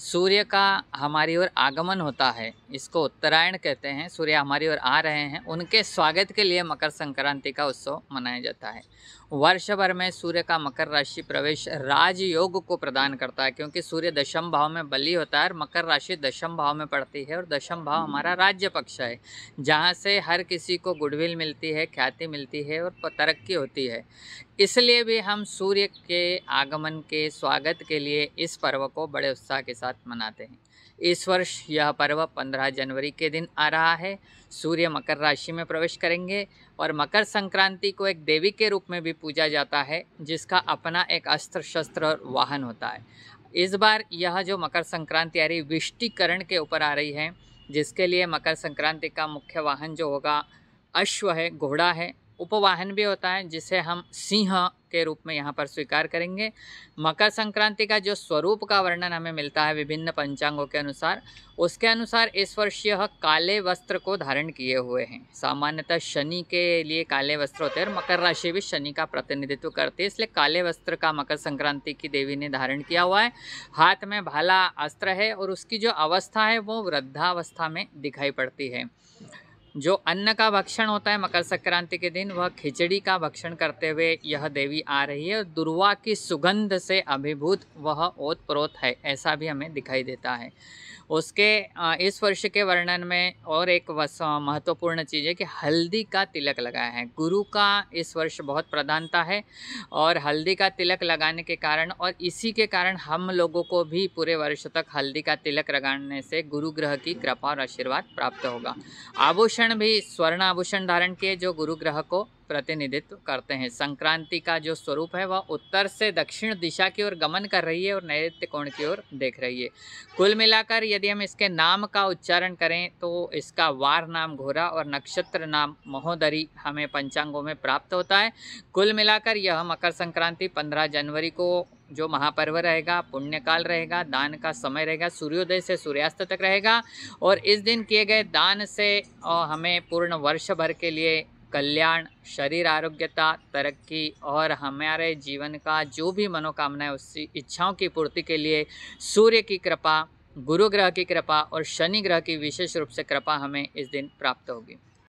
सूर्य का हमारी ओर आगमन होता है इसको उत्तरायण कहते हैं सूर्य हमारी ओर आ रहे हैं उनके स्वागत के लिए मकर संक्रांति का उत्सव मनाया जाता है वर्ष भर में सूर्य का मकर राशि प्रवेश राजयोग को प्रदान करता है क्योंकि सूर्य दशम भाव में बलि होता है और मकर राशि दशम भाव में पड़ती है और दशम भाव हमारा राज्य पक्ष है जहाँ से हर किसी को गुडविल मिलती है ख्याति मिलती है और तरक्की होती है इसलिए भी हम सूर्य के आगमन के स्वागत के लिए इस पर्व को बड़े उत्साह के साथ मनाते हैं इस वर्ष यह पर्व 15 जनवरी के दिन आ रहा है सूर्य मकर राशि में प्रवेश करेंगे और मकर संक्रांति को एक देवी के रूप में भी पूजा जाता है जिसका अपना एक अस्त्र शस्त्र और वाहन होता है इस बार यह जो मकर संक्रांति आ रही विष्टिकरण के ऊपर आ रही है जिसके लिए मकर संक्रांति का मुख्य वाहन जो होगा अश्व है घोड़ा है उपवाहन भी होता है जिसे हम सिंह के रूप में यहाँ पर स्वीकार करेंगे मकर संक्रांति का जो स्वरूप का वर्णन हमें मिलता है विभिन्न पंचांगों के अनुसार उसके अनुसार इस वर्ष यह काले वस्त्र को धारण किए हुए हैं सामान्यतः शनि के लिए काले वस्त्र होते हैं और मकर राशि भी शनि का प्रतिनिधित्व करती है इसलिए काले वस्त्र का मकर संक्रांति की देवी ने धारण किया हुआ है हाथ में भाला अस्त्र है और उसकी जो अवस्था है वो वृद्धावस्था में दिखाई पड़ती है जो अन्न का भक्षण होता है मकर संक्रांति के दिन वह खिचड़ी का भक्षण करते हुए यह देवी आ रही है और दुर्वा की सुगंध से अभिभूत वह ओत प्रोत है ऐसा भी हमें दिखाई देता है उसके इस वर्ष के वर्णन में और एक महत्वपूर्ण चीज़ है कि हल्दी का तिलक लगाया है गुरु का इस वर्ष बहुत प्रधानता है और हल्दी का तिलक लगाने के कारण और इसी के कारण हम लोगों को भी पूरे वर्ष तक हल्दी का तिलक लगाने से गुरु ग्रह की कृपा और आशीर्वाद प्राप्त होगा आभूषण आभूषण भी स्वर्ण आभूषण धारण किए जो गुरु ग्रह को प्रतिनिधित्व करते हैं संक्रांति का जो स्वरूप है वह उत्तर से दक्षिण दिशा की ओर गमन कर रही है और नैत्य कोण की ओर देख रही है कुल मिलाकर यदि हम इसके नाम का उच्चारण करें तो इसका वार नाम घोरा और नक्षत्र नाम महोदरी हमें पंचांगों में प्राप्त होता है कुल मिलाकर यह मकर संक्रांति पंद्रह जनवरी को जो महापर्व रहेगा पुण्यकाल रहेगा दान का समय रहेगा सूर्योदय से सूर्यास्त तक रहेगा और इस दिन किए गए दान से हमें पूर्ण वर्ष भर के लिए कल्याण शरीर आरोग्यता तरक्की और हमारे जीवन का जो भी मनोकामना है उसकी इच्छाओं की पूर्ति के लिए सूर्य की कृपा गुरु ग्रह की कृपा और शनि ग्रह की विशेष रूप से कृपा हमें इस दिन प्राप्त होगी